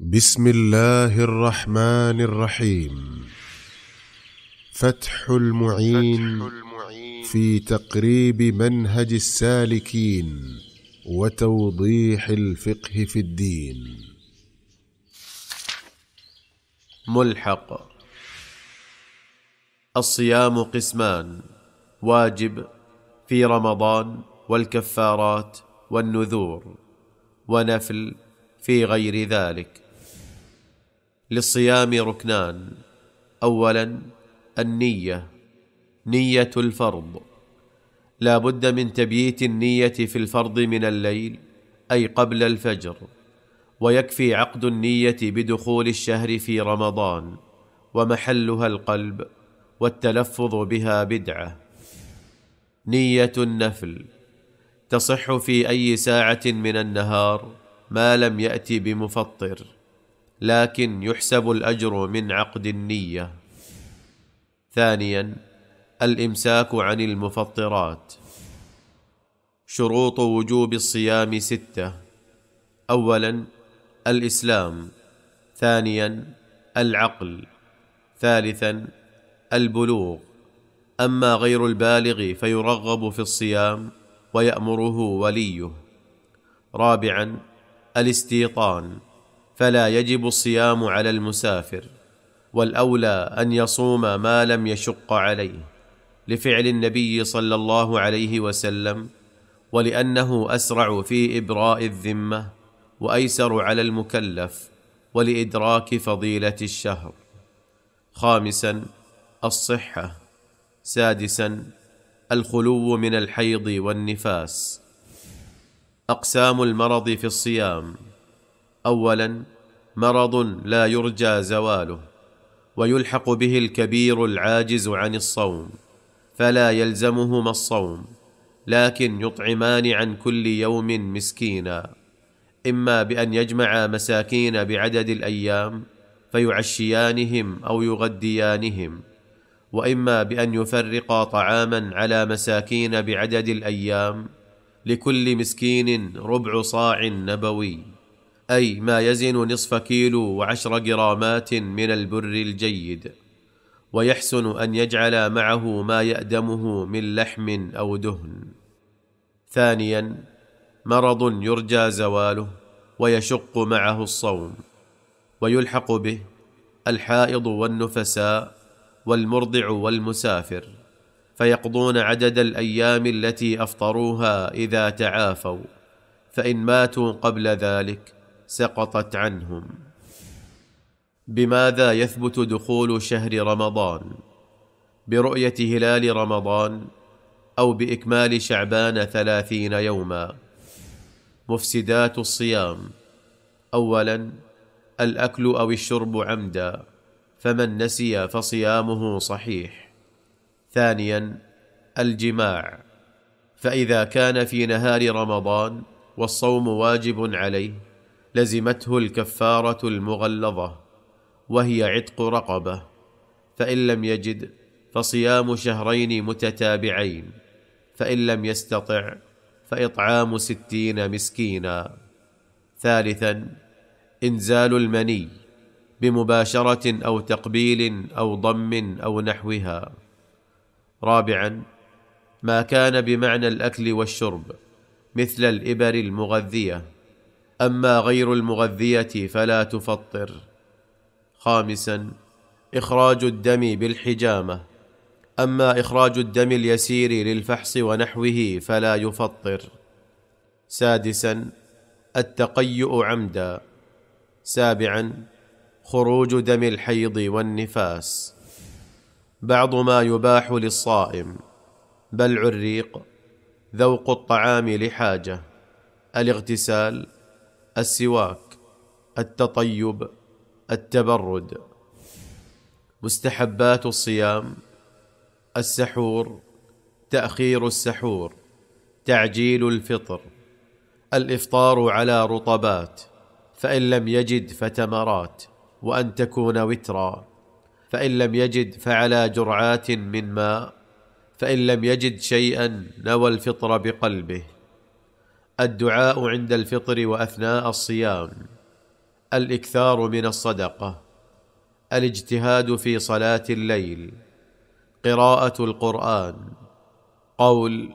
بسم الله الرحمن الرحيم فتح المعين, فتح المعين في تقريب منهج السالكين وتوضيح الفقه في الدين ملحق الصيام قسمان واجب في رمضان والكفارات والنذور ونفل في غير ذلك للصيام ركنان اولا النيه نيه الفرض لا بد من تبييت النيه في الفرض من الليل اي قبل الفجر ويكفي عقد النيه بدخول الشهر في رمضان ومحلها القلب والتلفظ بها بدعه نيه النفل تصح في اي ساعه من النهار ما لم يات بمفطر لكن يحسب الاجر من عقد النيه ثانيا الامساك عن المفطرات شروط وجوب الصيام سته اولا الاسلام ثانيا العقل ثالثا البلوغ اما غير البالغ فيرغب في الصيام ويامره وليه رابعا الاستيطان فلا يجب الصيام على المسافر والاولى ان يصوم ما لم يشق عليه لفعل النبي صلى الله عليه وسلم ولانه اسرع في ابراء الذمه وايسر على المكلف ولادراك فضيله الشهر خامسا الصحه سادسا الخلو من الحيض والنفاس اقسام المرض في الصيام اولا مرض لا يرجى زواله ويلحق به الكبير العاجز عن الصوم فلا يلزمهما الصوم لكن يطعمان عن كل يوم مسكينا اما بان يجمع مساكين بعدد الايام فيعشيانهم او يغديانهم واما بان يفرقا طعاما على مساكين بعدد الايام لكل مسكين ربع صاع نبوي أي ما يزن نصف كيلو وعشر جرامات من البر الجيد ويحسن أن يجعل معه ما يأدمه من لحم أو دهن ثانيا مرض يرجى زواله ويشق معه الصوم ويلحق به الحائض والنفساء والمرضع والمسافر فيقضون عدد الايام التي افطروها اذا تعافوا فان ماتوا قبل ذلك سقطت عنهم بماذا يثبت دخول شهر رمضان برؤيه هلال رمضان او باكمال شعبان ثلاثين يوما مفسدات الصيام اولا الاكل او الشرب عمدا فمن نسي فصيامه صحيح ثانيا الجماع فاذا كان في نهار رمضان والصوم واجب عليه لزمته الكفاره المغلظه وهي عتق رقبه فان لم يجد فصيام شهرين متتابعين فان لم يستطع فاطعام ستين مسكينا ثالثا انزال المني بمباشره او تقبيل او ضم او نحوها رابعا ما كان بمعنى الاكل والشرب مثل الابر المغذيه اما غير المغذيه فلا تفطر خامسا اخراج الدم بالحجامه اما اخراج الدم اليسير للفحص ونحوه فلا يفطر سادسا التقيؤ عمدا سابعا خروج دم الحيض والنفاس بعض ما يباح للصائم بلع الريق ذوق الطعام لحاجه الاغتسال السواك التطيب التبرد مستحبات الصيام السحور تاخير السحور تعجيل الفطر الافطار على رطبات فان لم يجد فتمرات وان تكون وترا فان لم يجد فعلى جرعات من ماء فان لم يجد شيئا نوى الفطر بقلبه الدعاء عند الفطر واثناء الصيام الاكثار من الصدقه الاجتهاد في صلاه الليل قراءه القران قول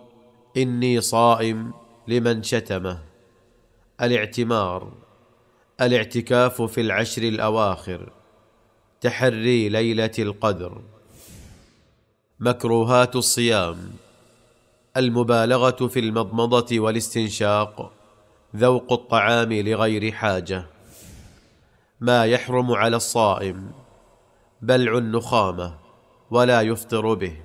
اني صائم لمن شتمه الاعتمار الاعتكاف في العشر الاواخر تحري ليله القدر مكروهات الصيام المبالغه في المضمضه والاستنشاق ذوق الطعام لغير حاجه ما يحرم على الصائم بلع النخامه ولا يفطر به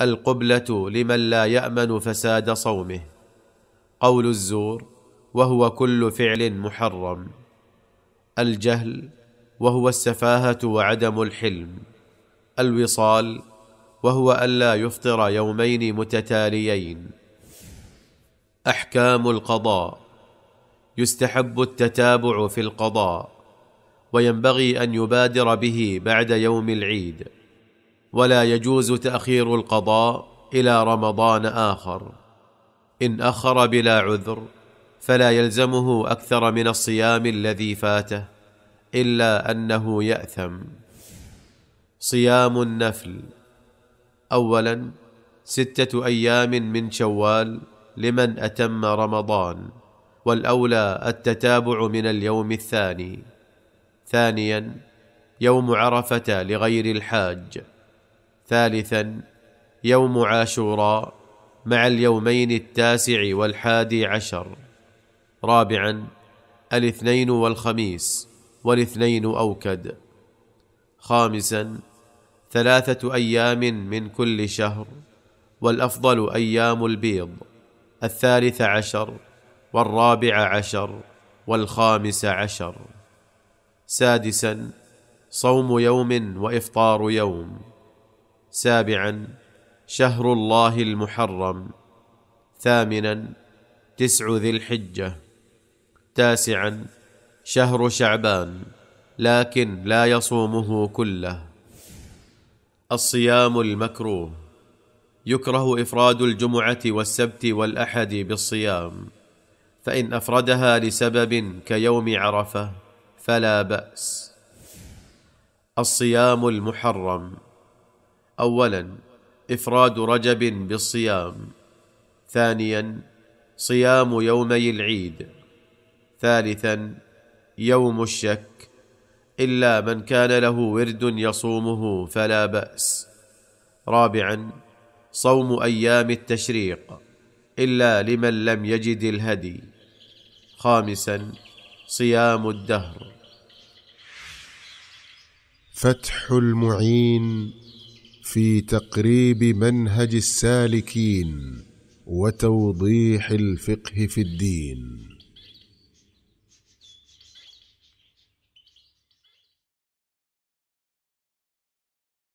القبله لمن لا يامن فساد صومه قول الزور وهو كل فعل محرم الجهل وهو السفاهه وعدم الحلم الوصال وهو الا يفطر يومين متتاليين احكام القضاء يستحب التتابع في القضاء وينبغي ان يبادر به بعد يوم العيد ولا يجوز تاخير القضاء الى رمضان اخر ان اخر بلا عذر فلا يلزمه اكثر من الصيام الذي فاته الا انه ياثم صيام النفل اولا سته ايام من شوال لمن اتم رمضان والاولى التتابع من اليوم الثاني ثانيا يوم عرفه لغير الحاج ثالثا يوم عاشوراء مع اليومين التاسع والحادي عشر رابعا الاثنين والخميس والاثنين اوكد خامسا ثلاثه ايام من كل شهر والافضل ايام البيض الثالث عشر والرابع عشر والخامس عشر سادسا صوم يوم وافطار يوم سابعا شهر الله المحرم ثامنا تسع ذي الحجه تاسعا شهر شعبان لكن لا يصومه كله الصيام المكروه يكره افراد الجمعه والسبت والاحد بالصيام فان افردها لسبب كيوم عرفه فلا باس الصيام المحرم اولا افراد رجب بالصيام ثانيا صيام يومي العيد ثالثا يوم الشك الا من كان له ورد يصومه فلا باس رابعا صوم ايام التشريق الا لمن لم يجد الهدي خامسا صيام الدهر فتح المعين في تقريب منهج السالكين وتوضيح الفقه في الدين